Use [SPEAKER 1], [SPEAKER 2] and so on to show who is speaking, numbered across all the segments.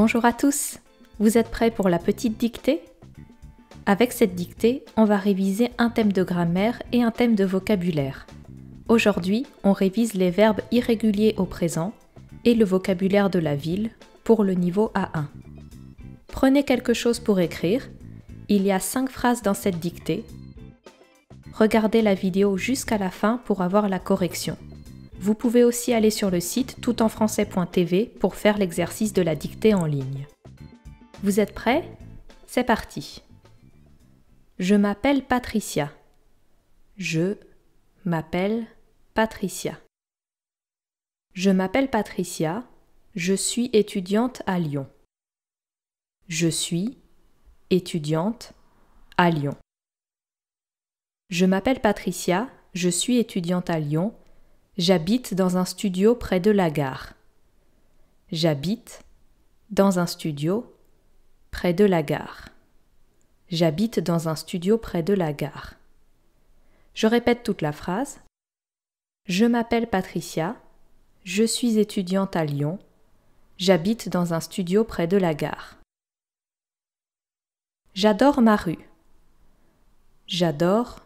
[SPEAKER 1] Bonjour à tous Vous êtes prêts pour la petite dictée Avec cette dictée, on va réviser un thème de grammaire et un thème de vocabulaire. Aujourd'hui, on révise les verbes irréguliers au présent et le vocabulaire de la ville pour le niveau A1. Prenez quelque chose pour écrire. Il y a 5 phrases dans cette dictée. Regardez la vidéo jusqu'à la fin pour avoir la correction. Vous pouvez aussi aller sur le site toutenfrançais.tv pour faire l'exercice de la dictée en ligne. Vous êtes prêts C'est parti. Je m'appelle Patricia. Je m'appelle Patricia. Je m'appelle Patricia. Je suis étudiante à Lyon. Je suis étudiante à Lyon. Je m'appelle Patricia. Je suis étudiante à Lyon J'habite dans un studio près de la gare. J'habite dans un studio près de la gare. J'habite dans un studio près de la gare. Je répète toute la phrase. Je m'appelle Patricia. Je suis étudiante à Lyon. J'habite dans un studio près de la gare. J'adore ma rue. J'adore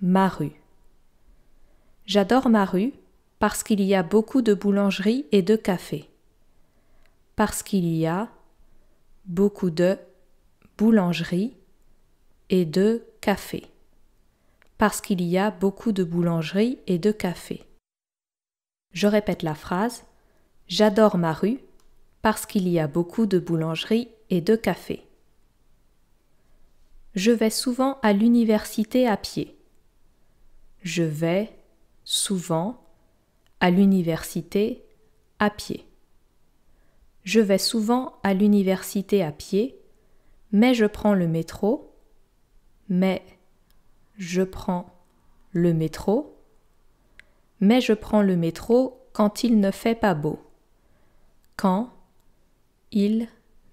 [SPEAKER 1] ma rue. J'adore ma rue parce qu'il y a beaucoup de boulangeries et de cafés. Parce qu'il y a beaucoup de boulangeries et de cafés. Parce qu'il y a beaucoup de boulangeries et de cafés. Je répète la phrase. J'adore ma rue parce qu'il y a beaucoup de boulangeries et de cafés. Je vais souvent à l'université à pied. Je vais souvent, à l'université, à pied. Je vais souvent à l'université à pied, mais je prends le métro, mais je prends le métro, mais je prends le métro quand il ne fait pas beau. Quand il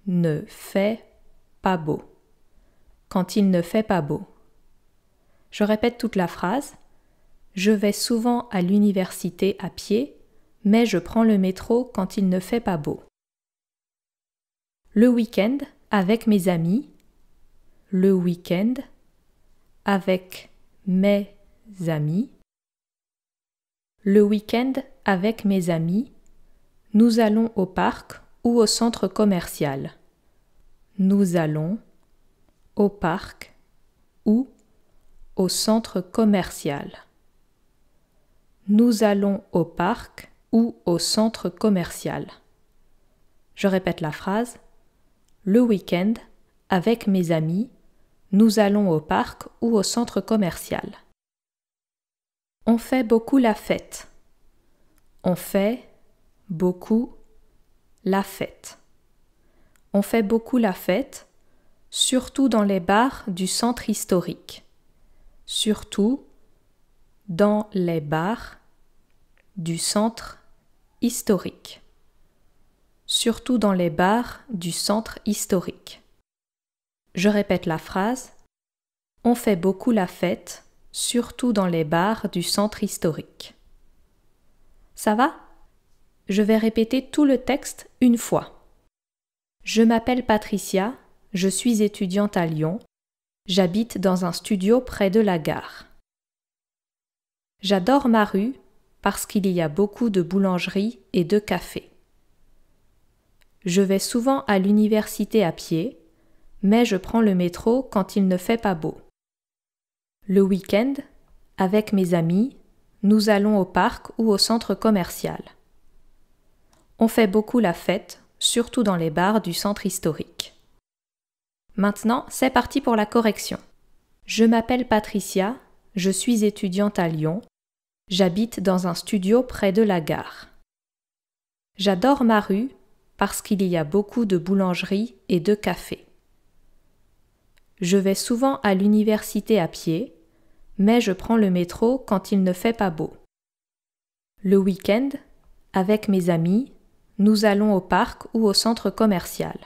[SPEAKER 1] ne fait pas beau. Quand il ne fait pas beau. Je répète toute la phrase. Je vais souvent à l'université à pied, mais je prends le métro quand il ne fait pas beau. Le week-end avec mes amis. Le week-end avec mes amis. Le week-end avec mes amis. Nous allons au parc ou au centre commercial. Nous allons au parc ou au centre commercial. Nous allons au parc ou au centre commercial. Je répète la phrase. Le week-end, avec mes amis, nous allons au parc ou au centre commercial. On fait beaucoup la fête. On fait beaucoup la fête. On fait beaucoup la fête, surtout dans les bars du centre historique. Surtout dans les bars du centre historique. Surtout dans les bars du centre historique. Je répète la phrase. On fait beaucoup la fête, surtout dans les bars du centre historique. Ça va Je vais répéter tout le texte une fois. Je m'appelle Patricia, je suis étudiante à Lyon, j'habite dans un studio près de la gare. J'adore ma rue parce qu'il y a beaucoup de boulangeries et de cafés. Je vais souvent à l'université à pied, mais je prends le métro quand il ne fait pas beau. Le week-end, avec mes amis, nous allons au parc ou au centre commercial. On fait beaucoup la fête, surtout dans les bars du centre historique. Maintenant, c'est parti pour la correction. Je m'appelle Patricia, je suis étudiante à Lyon J'habite dans un studio près de la gare. J'adore ma rue parce qu'il y a beaucoup de boulangeries et de cafés. Je vais souvent à l'université à pied, mais je prends le métro quand il ne fait pas beau. Le week-end, avec mes amis, nous allons au parc ou au centre commercial.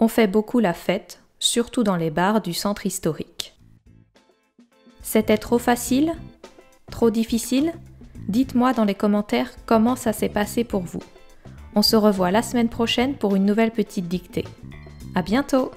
[SPEAKER 1] On fait beaucoup la fête, surtout dans les bars du centre historique. C'était trop facile Trop difficile Dites-moi dans les commentaires comment ça s'est passé pour vous. On se revoit la semaine prochaine pour une nouvelle petite dictée. À bientôt